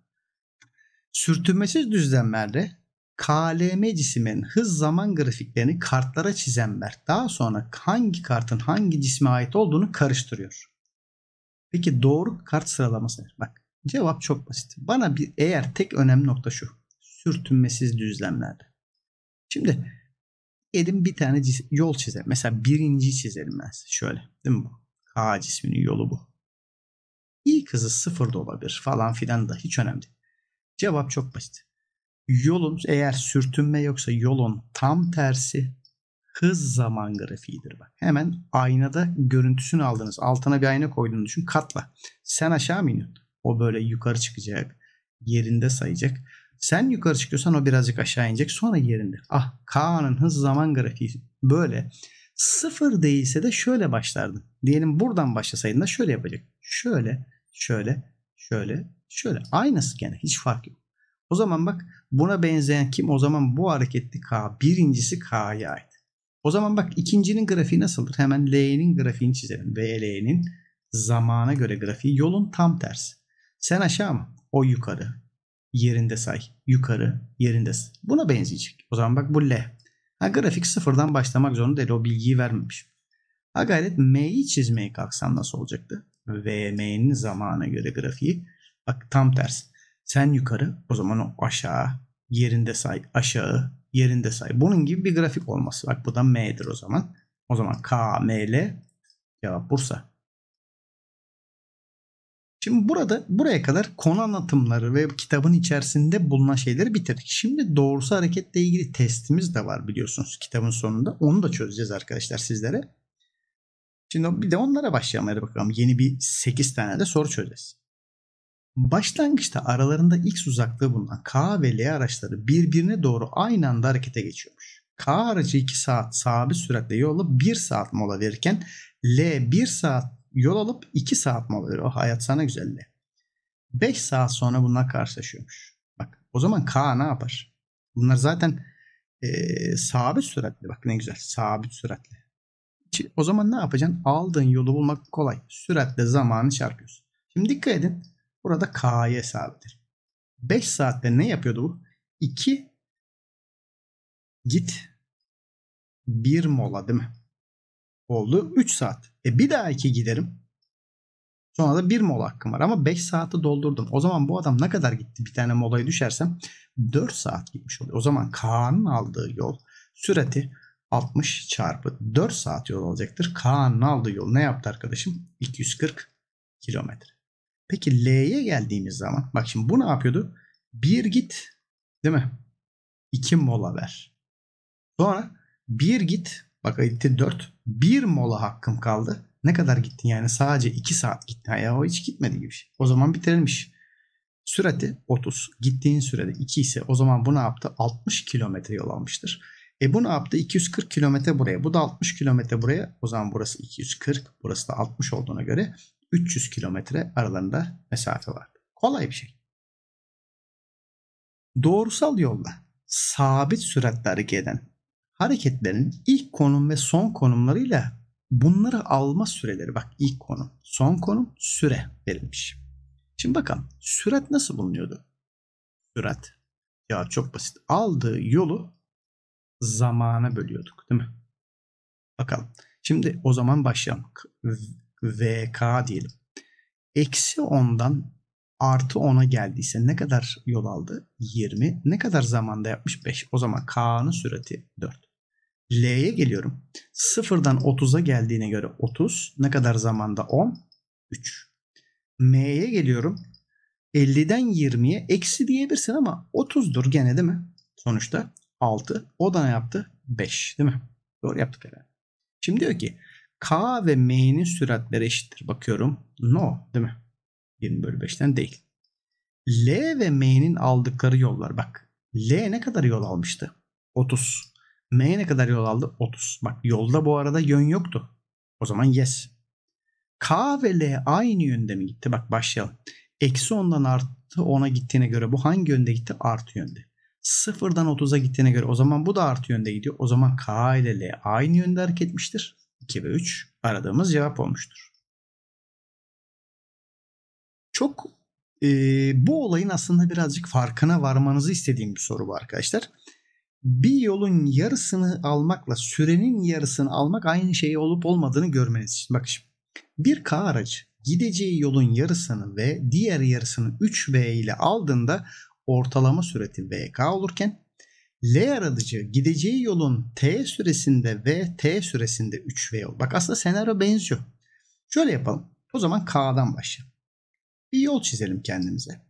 Sürtünmesiz düzlemlerde KLM cisimlerin hız zaman grafiklerini kartlara çizenler daha sonra hangi kartın hangi cisme ait olduğunu karıştırıyor. Peki doğru kart sıralaması Bak cevap çok basit. Bana bir eğer tek önemli nokta şu. Sürtünmesiz düzlemlerde. Şimdi Diyelim bir tane yol çizelim. Mesela birinci çizelim ben size. Şöyle değil mi bu? K cisminin yolu bu. İlk hızı sıfır da olabilir falan filan da hiç önemli değil. Cevap çok basit. Yolun eğer sürtünme yoksa yolun tam tersi hız zaman grafiğidir bak. Hemen aynada görüntüsünü aldınız. Altına bir ayna koyduğunu düşün katla. Sen aşağı mı iniyorsun? O böyle yukarı çıkacak. Yerinde sayacak sen yukarı çıkıyorsan o birazcık aşağı inecek. Sonra yerinde. Ah Kaan'ın hız zaman grafiği böyle. Sıfır değilse de şöyle başlardı. Diyelim buradan başlasaydın da şöyle yapacak. Şöyle, şöyle, şöyle, şöyle. Aynısı gene. Hiç fark yok. O zaman bak buna benzeyen kim? O zaman bu hareketli K. Birincisi K'ya ait. O zaman bak ikincinin grafiği nasıldır? Hemen L'nin grafiğini çizelim. V L'nin zamana göre grafiği yolun tam tersi. Sen aşağı mı? O yukarı yerinde say. Yukarı yerinde say. Buna benzeyecek. O zaman bak bu L. Ha grafik sıfırdan başlamak zorunda değil. O bilgiyi vermemiş. Ha gayret M'yi çizmeye kalksan nasıl olacaktı? VM'nin zamana göre grafiği. Bak tam ters. Sen yukarı o zaman o aşağı yerinde say aşağı yerinde say. Bunun gibi bir grafik olması. Bak bu da M'dir o zaman. O zaman K, M, L cevap Bursa. Şimdi burada buraya kadar konu anlatımları ve kitabın içerisinde bulunan şeyleri bitirdik. Şimdi doğrusu hareketle ilgili testimiz de var biliyorsunuz kitabın sonunda. Onu da çözeceğiz arkadaşlar sizlere. Şimdi bir de onlara başlayalım hadi bakalım. Yeni bir 8 tane de soru çözeceğiz. Başlangıçta aralarında X uzaklığı bulunan K ve L araçları birbirine doğru aynı anda harekete geçiyormuş. K aracı 2 saat sabit süratle yolla 1 saat mola verirken L 1 saat yol alıp 2 saat mola veriyor. hayat sana güzelliği. 5 saat sonra bunlar karşılaşıyormuş. Bak o zaman K ne yapar? Bunlar zaten e, sabit süratli. Bak ne güzel sabit süratli. O zaman ne yapacaksın? Aldığın yolu bulmak kolay. Süratle zamanı çarpıyorsun. Şimdi dikkat edin. Burada K'yı hesap edin. 5 saatte ne yapıyordu bu? 2 git 1 mola değil mi? oldu 3 saat. E bir daha dahaki giderim. Sonra da bir mola hakkım var ama 5 saati doldurdum. O zaman bu adam ne kadar gitti bir tane molayı düşersem 4 saat gitmiş oluyor. O zaman Kaan'ın aldığı yol sürati 60 çarpı 4 saat yol olacaktır. Kaan'ın aldığı yol ne yaptı arkadaşım? 240 kilometre. Peki L'ye geldiğimiz zaman bak şimdi bu ne yapıyordu? Bir git değil mi? 2 mola ver. Sonra bir git bak gitti 4. Bir mola hakkım kaldı. Ne kadar gittin yani sadece 2 saat gittin. Ya o hiç gitmedi gibi şey. O zaman bitirilmiş. Süreti 30. Gittiğin sürede 2 ise o zaman bu ne yaptı? 60 kilometre yol almıştır. E bu ne yaptı? 240 kilometre buraya. Bu da 60 kilometre buraya. O zaman burası 240. Burası da 60 olduğuna göre 300 kilometre aralarında mesafe var. Kolay bir şey. Doğrusal yolla sabit süratle hareket eden hareketlerin ilk konum ve son konumlarıyla bunları alma süreleri bak ilk konum, son konum, süre verilmiş. Şimdi bakalım sürat nasıl bulunuyordu? Sürat. Ya çok basit. Aldığı yolu zamana bölüyorduk değil mi? Bakalım. Şimdi o zaman başlayalım. VK diyelim. Eksi 10'dan artı 10'a geldiyse ne kadar yol aldı? 20. Ne kadar zamanda yapmış? 5. O zaman K'nın sürati 4. L'ye geliyorum. 0'dan 30'a geldiğine göre 30. Ne kadar zamanda? 10. 3. M'ye geliyorum. 50'den 20'ye eksi diyebilirsin ama 30'dur gene değil mi? Sonuçta 6. O da ne yaptı? 5 değil mi? Doğru yaptık herhalde. Şimdi diyor ki K ve M'nin süratleri eşittir. Bakıyorum. No değil mi? 20 bölü 5'ten değil. L ve M'nin aldıkları yollar bak. L ne kadar yol almıştı? 30. M'ye ne kadar yol aldı? 30. Bak yolda bu arada yön yoktu. O zaman yes. K ve L aynı yönde mi gitti? Bak başlayalım. Eksi 10'dan artı 10'a gittiğine göre bu hangi yönde gitti? Artı yönde. 0'dan 30'a gittiğine göre o zaman bu da artı yönde gidiyor. O zaman K ile L aynı yönde hareket etmiştir. 2 ve 3 aradığımız cevap olmuştur. Çok e, bu olayın aslında birazcık farkına varmanızı istediğim bir soru bu arkadaşlar bir yolun yarısını almakla sürenin yarısını almak aynı şey olup olmadığını görmeniz için. bak şimdi bir K aracı gideceği yolun yarısını ve diğer yarısını 3V ile aldığında ortalama süreti VK olurken L aracı gideceği yolun T süresinde ve T süresinde 3V olur. Bak aslında senaryo benziyor. Şöyle yapalım. O zaman K'dan başlayalım. Bir yol çizelim kendimize.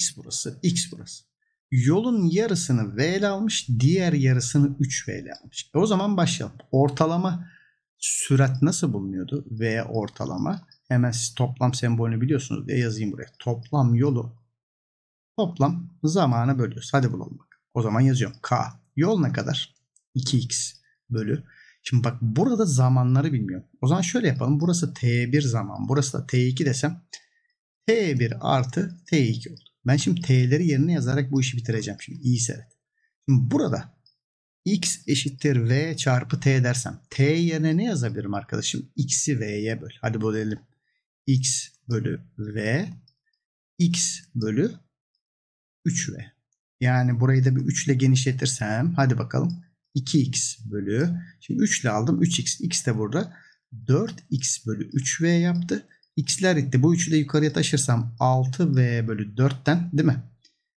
X burası, X burası. Yolun yarısını V ile almış, diğer yarısını 3 V ile almış. E o zaman başlayalım. Ortalama sürat nasıl bulunuyordu? V ortalama. Hemen siz toplam sembolünü biliyorsunuz diye yazayım buraya. Toplam yolu toplam zamana bölüyoruz. Hadi bulalım bak. O zaman yazıyorum. K. Yol ne kadar? 2x bölü. Şimdi bak burada zamanları bilmiyorum. O zaman şöyle yapalım. Burası T1 zaman. Burası da T2 desem T1 artı T2 oldu. Ben şimdi t'leri yerine yazarak bu işi bitireceğim. Şimdi iyi seyret. Şimdi burada x eşittir v çarpı t dersem t yerine ne yazabilirim arkadaşım? x'i v'ye böl. Hadi bölelim. x bölü v x bölü 3v. Yani burayı da bir 3 ile genişletirsem hadi bakalım 2x bölü şimdi 3 ile aldım 3x x de burada 4x bölü 3v yaptı x'ler gitti. Bu üçü de yukarıya taşırsam 6v bölü 4'ten değil mi?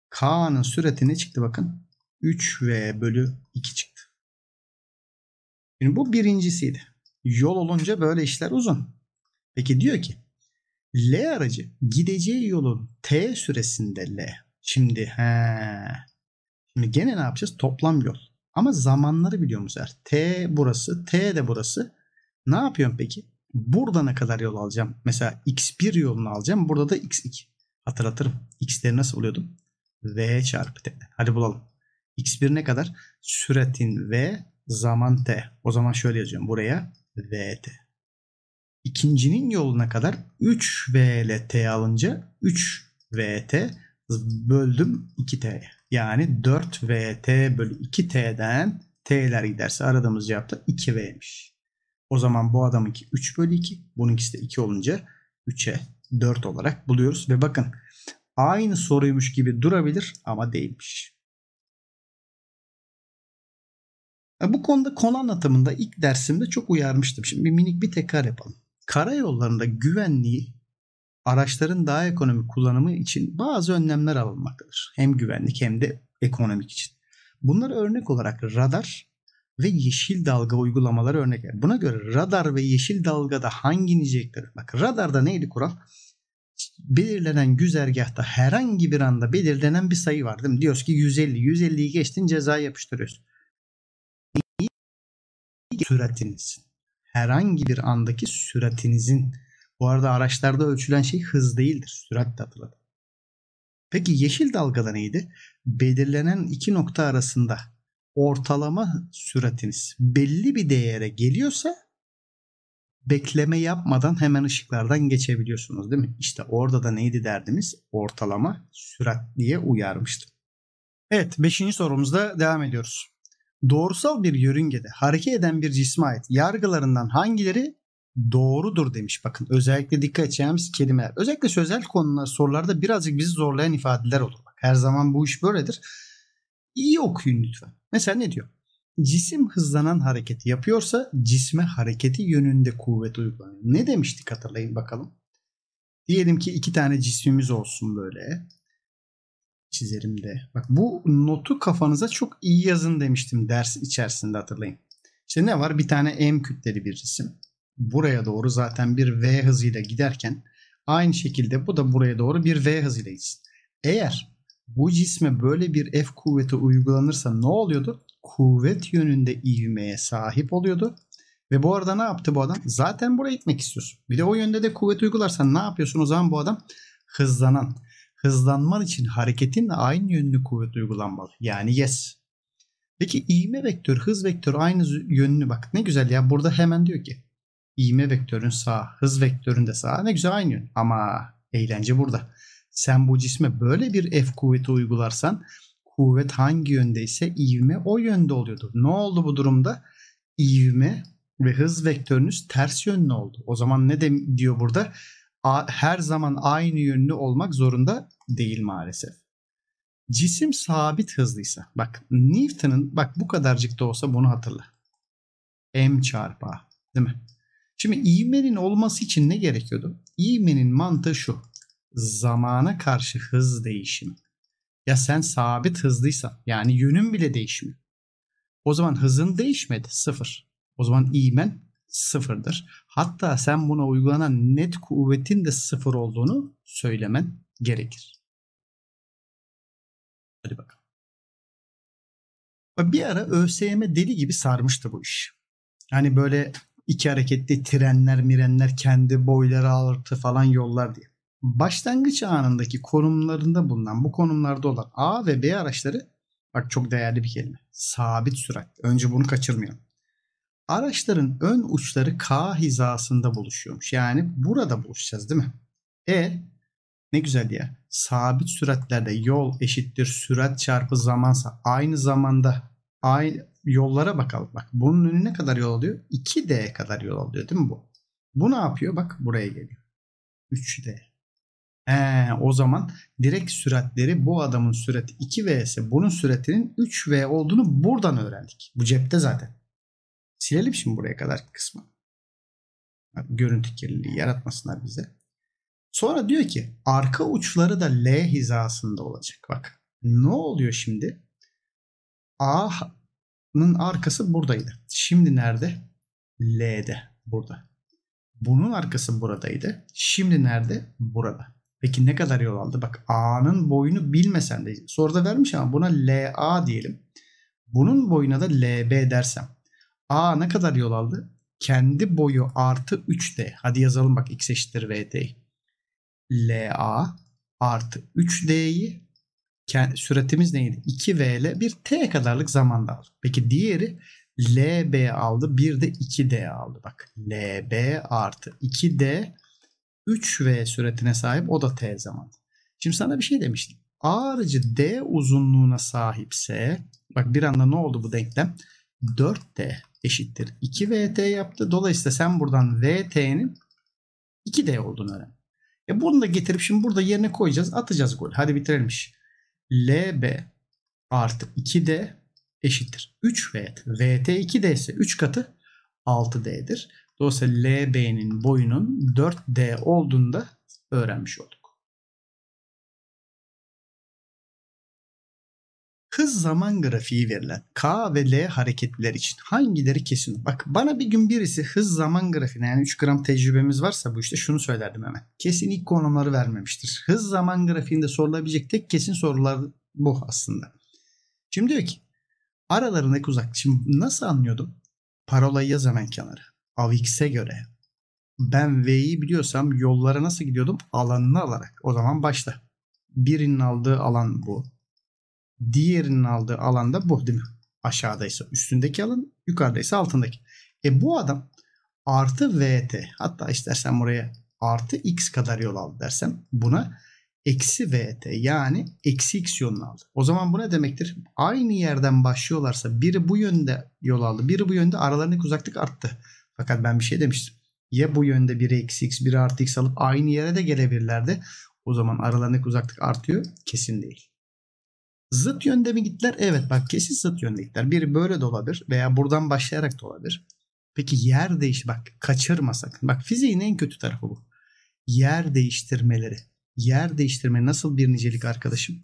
K'nın sürati ne çıktı bakın. 3v bölü 2 çıktı. Şimdi bu birincisiydi. Yol olunca böyle işler uzun. Peki diyor ki L aracı gideceği yolun T süresinde L. Şimdi he. Şimdi gene ne yapacağız? Toplam yol. Ama zamanları biliyor musun? T burası, T de burası. Ne yapıyorum peki? burada ne kadar yol alacağım? Mesela x1 yolunu alacağım. Burada da x2. Hatırlatırım. x'leri nasıl buluyordum? v çarpı t. Hadi bulalım. x1 ne kadar? Süretin v zaman t. O zaman şöyle yazıyorum. Buraya vt. İkincinin yoluna kadar 3v ile t alınca 3vt böldüm 2t. Yani 4vt bölü 2t'den t'ler giderse aradığımız cevap da 2v'miş. O zaman bu adamınki 3 bölü 2. Bununkisi de 2 olunca 3'e 4 olarak buluyoruz. Ve bakın aynı soruymuş gibi durabilir ama değilmiş. E, bu konuda konu anlatımında ilk dersimde çok uyarmıştım. Şimdi bir minik bir tekrar yapalım. Karayollarında güvenliği araçların daha ekonomik kullanımı için bazı önlemler alınmaktadır. Hem güvenlik hem de ekonomik için. Bunlar örnek olarak radar ve yeşil dalga uygulamaları örnek Buna göre radar ve yeşil dalgada hangi nicelikleri? Bak radarda neydi kural? Belirlenen güzergahta herhangi bir anda belirlenen bir sayı var değil mi? Diyoruz ki 150. 150'yi geçtin ceza yapıştırıyorsun. Süratiniz. Herhangi bir andaki süratinizin. Bu arada araçlarda ölçülen şey hız değildir. Sürat de hatırladım. Peki yeşil dalgada neydi? Belirlenen iki nokta arasında ortalama süratiniz belli bir değere geliyorsa bekleme yapmadan hemen ışıklardan geçebiliyorsunuz değil mi? İşte orada da neydi derdimiz? Ortalama sürat diye uyarmıştım. Evet 5. sorumuzda devam ediyoruz. Doğrusal bir yörüngede hareket eden bir cisme ait yargılarından hangileri doğrudur demiş. Bakın özellikle dikkat edeceğimiz kelimeler. Özellikle sözel konular sorularda birazcık bizi zorlayan ifadeler olur. Bak, her zaman bu iş böyledir. İyi okuyun lütfen. Mesela ne diyor? Cisim hızlanan hareketi yapıyorsa cisme hareketi yönünde kuvvet uygulanıyor. Ne demiştik hatırlayın bakalım. Diyelim ki iki tane cismimiz olsun böyle. Çizelim de. Bak bu notu kafanıza çok iyi yazın demiştim ders içerisinde hatırlayın. İşte ne var? Bir tane M kütleli bir cisim. Buraya doğru zaten bir V hızıyla giderken aynı şekilde bu da buraya doğru bir V hızıyla gitsin. Eğer bu cisme böyle bir F kuvveti uygulanırsa ne oluyordu? Kuvvet yönünde ivmeye sahip oluyordu. Ve bu arada ne yaptı bu adam? Zaten buraya gitmek istiyorsun. Bir de o yönde de kuvvet uygularsan ne yapıyorsun o zaman bu adam? Hızlanan. Hızlanman için hareketinle aynı yönlü kuvvet uygulanmalı. Yani yes. Peki ivme vektör, hız vektörü aynı yönlü bak. Ne güzel ya burada hemen diyor ki iğme vektörün sağ, hız vektörün de sağ. Ne güzel aynı yön. Ama eğlence burada. Sen bu cisme böyle bir F kuvveti uygularsan kuvvet hangi yöndeyse ivme o yönde oluyordu. Ne oldu bu durumda? İvme ve hız vektörünüz ters yönlü oldu. O zaman ne de diyor burada? her zaman aynı yönlü olmak zorunda değil maalesef. Cisim sabit hızlıysa bak Newton'ın bak bu kadarcık da olsa bunu hatırla. M çarpı A değil mi? Şimdi ivmenin olması için ne gerekiyordu? İvmenin mantığı şu zamana karşı hız değişimi. Ya sen sabit hızlıysan yani yönün bile değişmiyor. O zaman hızın değişmedi sıfır. O zaman imen sıfırdır. Hatta sen buna uygulanan net kuvvetin de sıfır olduğunu söylemen gerekir. Hadi bakalım. Bir ara ÖSYM deli gibi sarmıştı bu iş. Hani böyle iki hareketli trenler mirenler kendi boyları artı falan yollar diye başlangıç anındaki konumlarında bulunan bu konumlarda olan A ve B araçları bak çok değerli bir kelime. Sabit sürat. Önce bunu kaçırmayalım. Araçların ön uçları K hizasında buluşuyormuş. Yani burada buluşacağız değil mi? E ne güzel ya. Sabit süratlerde yol eşittir sürat çarpı zamansa aynı zamanda aynı yollara bakalım. Bak bunun önü ne kadar yol alıyor? 2D kadar yol alıyor değil mi bu? Bu ne yapıyor? Bak buraya geliyor. 3D. Ee, o zaman direkt süratleri bu adamın sürati 2V ise bunun süratinin 3V olduğunu buradan öğrendik. Bu cepte zaten. Silelim şimdi buraya kadar kısmı. Görüntü kirliliği yaratmasınlar bize. Sonra diyor ki arka uçları da L hizasında olacak. Bak ne oluyor şimdi? A'nın arkası buradaydı. Şimdi nerede? L'de burada. Bunun arkası buradaydı. Şimdi nerede? Burada. Peki ne kadar yol aldı? Bak A'nın boyunu bilmesen de soruda vermiş ama buna LA diyelim. Bunun boyuna da LB dersem. A ne kadar yol aldı? Kendi boyu artı 3D. Hadi yazalım bak x eşittir VT. LA artı 3D'yi Süretimiz neydi? 2V bir T kadarlık zamanda aldı. Peki diğeri LB aldı. Bir de 2D aldı. Bak LB artı 2D 3V süretine sahip o da T zaman. Şimdi sana bir şey demiştim. A D uzunluğuna sahipse bak bir anda ne oldu bu denklem? 4D eşittir 2VT yaptı. Dolayısıyla sen buradan VT'nin 2D olduğunu öğren. E bunu da getirip şimdi burada yerine koyacağız. Atacağız gol. Hadi bitirelim LB artı 2D eşittir. 3VT. VT 2D ise 3 katı 6D'dir. Dolayısıyla LB'nin boyunun 4D olduğunu da öğrenmiş olduk. Hız zaman grafiği verilen K ve L hareketler için hangileri kesin? Bak bana bir gün birisi hız zaman grafiğine yani 3 gram tecrübemiz varsa bu işte şunu söylerdim hemen. Kesin ilk konumları vermemiştir. Hız zaman grafiğinde sorulabilecek tek kesin sorular bu aslında. Şimdi diyor ki aralarındaki uzaklık. Şimdi nasıl anlıyordum? Parolayı yaz hemen kenara. AVX'e göre ben V'yi biliyorsam yollara nasıl gidiyordum? Alanını alarak. O zaman başla. Birinin aldığı alan bu. Diğerinin aldığı alan da bu değil mi? Aşağıdaysa üstündeki alan, yukarıdaysa altındaki. E bu adam artı VT hatta istersen oraya artı X kadar yol aldı dersem buna eksi VT yani eksi X yolunu aldı. O zaman bu ne demektir? Aynı yerden başlıyorlarsa biri bu yönde yol aldı, biri bu yönde aralarındaki uzaklık arttı. Fakat ben bir şey demiştim. Ya bu yönde bir eksi x bir artı x alıp aynı yere de gelebilirlerdi. O zaman aralarındaki uzaklık artıyor. Kesin değil. Zıt yönde mi gittiler? Evet bak kesin zıt yönde gittiler. Biri böyle de olabilir veya buradan başlayarak da olabilir. Peki yer değiş bak kaçırma sakın. Bak fiziğin en kötü tarafı bu. Yer değiştirmeleri. Yer değiştirme nasıl bir nicelik arkadaşım?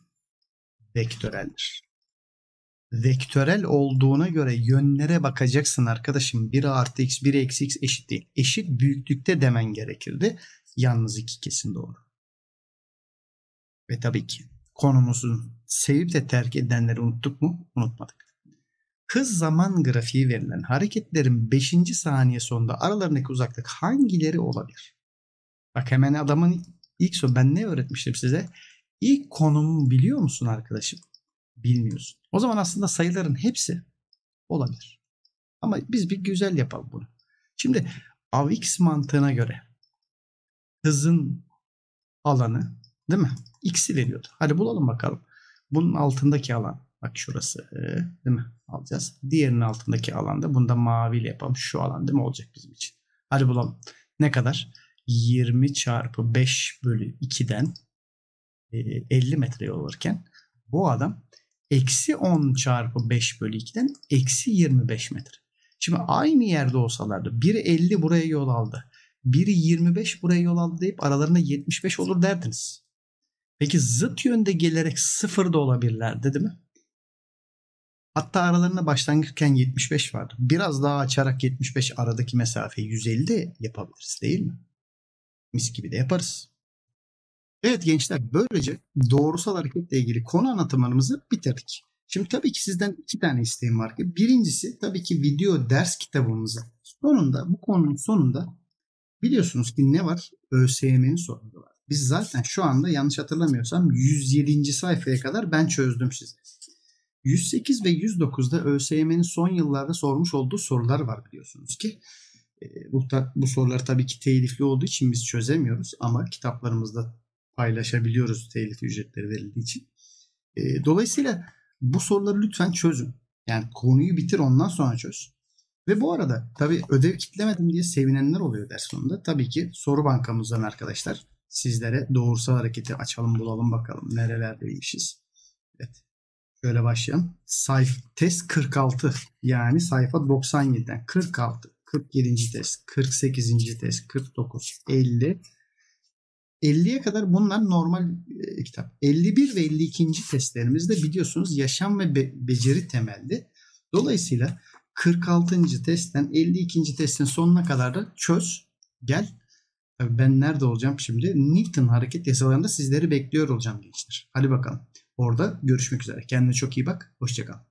Vektöreldir vektörel olduğuna göre yönlere bakacaksın arkadaşım. 1 artı x 1 eksi x eşit değil. Eşit büyüklükte demen gerekirdi. Yalnız iki kesin doğru. Ve tabii ki konumuzun sevip de terk edenleri unuttuk mu? Unutmadık. Hız zaman grafiği verilen hareketlerin 5. saniye sonunda aralarındaki uzaklık hangileri olabilir? Bak hemen adamın ilk soru ben ne öğretmiştim size? İlk konumu biliyor musun arkadaşım? bilmiyorsun. O zaman aslında sayıların hepsi olabilir. Ama biz bir güzel yapalım bunu. Şimdi AVX mantığına göre hızın alanı değil mi? X'i veriyordu. Hadi bulalım bakalım. Bunun altındaki alan. Bak şurası değil mi? Alacağız. Diğerinin altındaki alanda. Bunu da maviyle yapalım. Şu alan değil mi? Olacak bizim için. Hadi bulalım. Ne kadar? 20 çarpı 5 bölü 2'den 50 metre yol alırken bu adam eksi 10 çarpı 5 bölü 2'den eksi 25 metre. Şimdi aynı yerde olsalardı biri 50 buraya yol aldı. Biri 25 buraya yol aldı deyip aralarında 75 olur derdiniz. Peki zıt yönde gelerek sıfır da olabilirlerdi değil mi? Hatta aralarında başlangıçken 75 vardı. Biraz daha açarak 75 aradaki mesafeyi 150 de yapabiliriz değil mi? Mis gibi de yaparız. Evet gençler böylece doğrusal hareketle ilgili konu anlatımlarımızı bitirdik. Şimdi tabii ki sizden iki tane isteğim var ki. Birincisi tabii ki video ders kitabımızı. Sonunda bu konunun sonunda biliyorsunuz ki ne var? ÖSYM'nin soruları var. Biz zaten şu anda yanlış hatırlamıyorsam 107. sayfaya kadar ben çözdüm size. 108 ve 109'da ÖSYM'nin son yıllarda sormuş olduğu sorular var biliyorsunuz ki. Ee, bu, bu sorular tabii ki telifli olduğu için biz çözemiyoruz ama kitaplarımızda paylaşabiliyoruz telif ücretleri verildiği için. E, dolayısıyla bu soruları lütfen çözün. Yani konuyu bitir ondan sonra çöz. Ve bu arada tabii ödev kitlemedim diye sevinenler oluyor ders sonunda. Tabii ki soru bankamızdan arkadaşlar sizlere doğrusal hareketi açalım bulalım bakalım nerelerdeymişiz. Evet. Şöyle başlayalım. Sayf test 46 yani sayfa 97'den 46, 47. test, 48. test, 49, 50, 50'ye kadar bunlar normal e, kitap. 51 ve 52. testlerimizde biliyorsunuz yaşam ve be- beceri temelli. Dolayısıyla 46. testten 52. testin sonuna kadar da çöz, gel. ben nerede olacağım şimdi? Newton hareket yasalarında sizleri bekliyor olacağım gençler. Hadi bakalım. Orada görüşmek üzere. Kendine çok iyi bak. Hoşçakal.